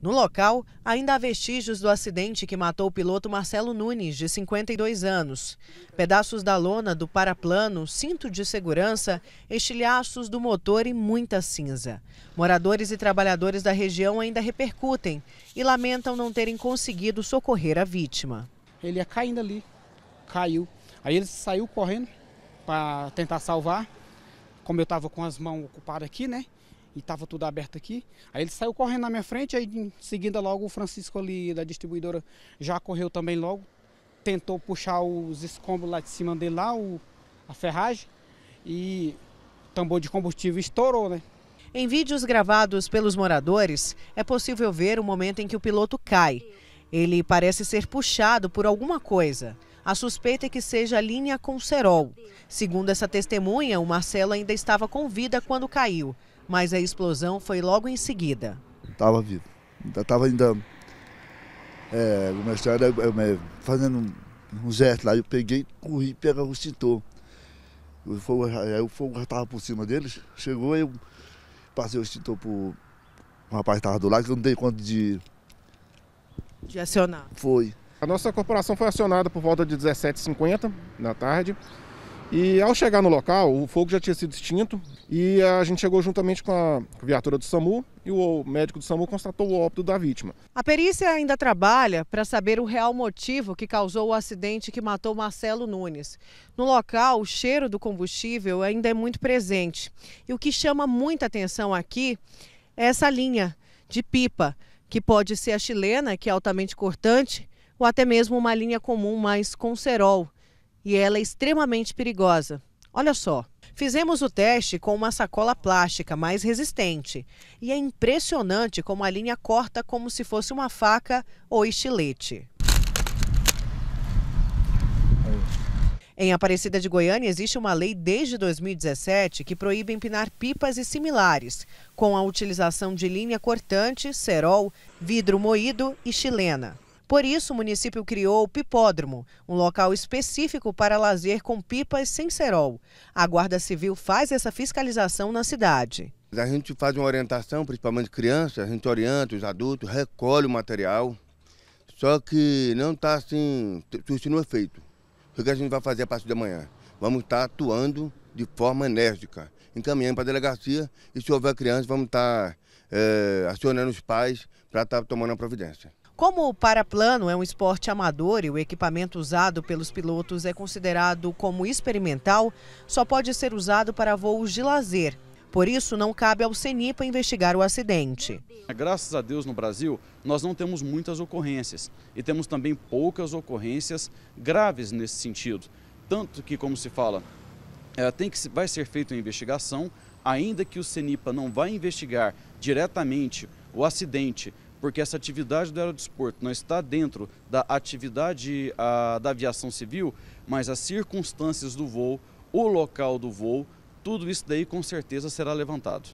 No local, ainda há vestígios do acidente que matou o piloto Marcelo Nunes, de 52 anos. Pedaços da lona, do paraplano, cinto de segurança, estilhaços do motor e muita cinza. Moradores e trabalhadores da região ainda repercutem e lamentam não terem conseguido socorrer a vítima. Ele ia caindo ali, caiu. Aí ele saiu correndo para tentar salvar. Como eu estava com as mãos ocupadas aqui, né? e tava tudo aberto aqui. Aí ele saiu correndo na minha frente, aí em seguida logo o Francisco ali da distribuidora já correu também logo, tentou puxar os escombros lá de cima dele lá, o, a ferragem, e o tambor de combustível estourou, né? Em vídeos gravados pelos moradores, é possível ver o momento em que o piloto cai. Ele parece ser puxado por alguma coisa. A suspeita é que seja a linha com cerol. Segundo essa testemunha, o Marcelo ainda estava com vida quando caiu mas a explosão foi logo em seguida. Estava vivo. estava ainda. É, uma história, é, é fazendo um gesto lá, eu peguei, corri, peguei o extintor. O fogo, aí o fogo já estava por cima deles, chegou, eu passei o extintor para o rapaz que estava do lado, que eu não dei conta de. De acionar. Foi. A nossa corporação foi acionada por volta de 17h50 da tarde. E ao chegar no local, o fogo já tinha sido extinto e a gente chegou juntamente com a viatura do SAMU e o médico do SAMU constatou o óbito da vítima. A perícia ainda trabalha para saber o real motivo que causou o acidente que matou Marcelo Nunes. No local, o cheiro do combustível ainda é muito presente. E o que chama muita atenção aqui é essa linha de pipa, que pode ser a chilena, que é altamente cortante, ou até mesmo uma linha comum mais com cerol e ela é extremamente perigosa. Olha só. Fizemos o teste com uma sacola plástica mais resistente e é impressionante como a linha corta como se fosse uma faca ou estilete. Em Aparecida de Goiânia existe uma lei desde 2017 que proíbe empinar pipas e similares, com a utilização de linha cortante, cerol, vidro moído e chilena. Por isso, o município criou o Pipódromo, um local específico para lazer com pipas sem cerol. A Guarda Civil faz essa fiscalização na cidade. A gente faz uma orientação, principalmente crianças, a gente orienta os adultos, recolhe o material, só que não está assim, surtindo é efeito. O que a gente vai fazer a partir de amanhã? Vamos estar tá atuando de forma enérgica, encaminhando para a delegacia e se houver criança, vamos tá, estar eh, é, acionando os pais para estar tá tomando a providência. Como o paraplano é um esporte amador e o equipamento usado pelos pilotos é considerado como experimental, só pode ser usado para voos de lazer. Por isso, não cabe ao CENIPA investigar o acidente. Graças a Deus, no Brasil, nós não temos muitas ocorrências e temos também poucas ocorrências graves nesse sentido. Tanto que, como se fala, eh, tem que, vai ser feita uma investigação, ainda que o CENIPA não vai investigar diretamente o acidente porque essa atividade do aerodesporto não está dentro da atividade a, ah, da aviação civil, mas as circunstâncias do voo, o local do voo, tudo isso daí com certeza será levantado.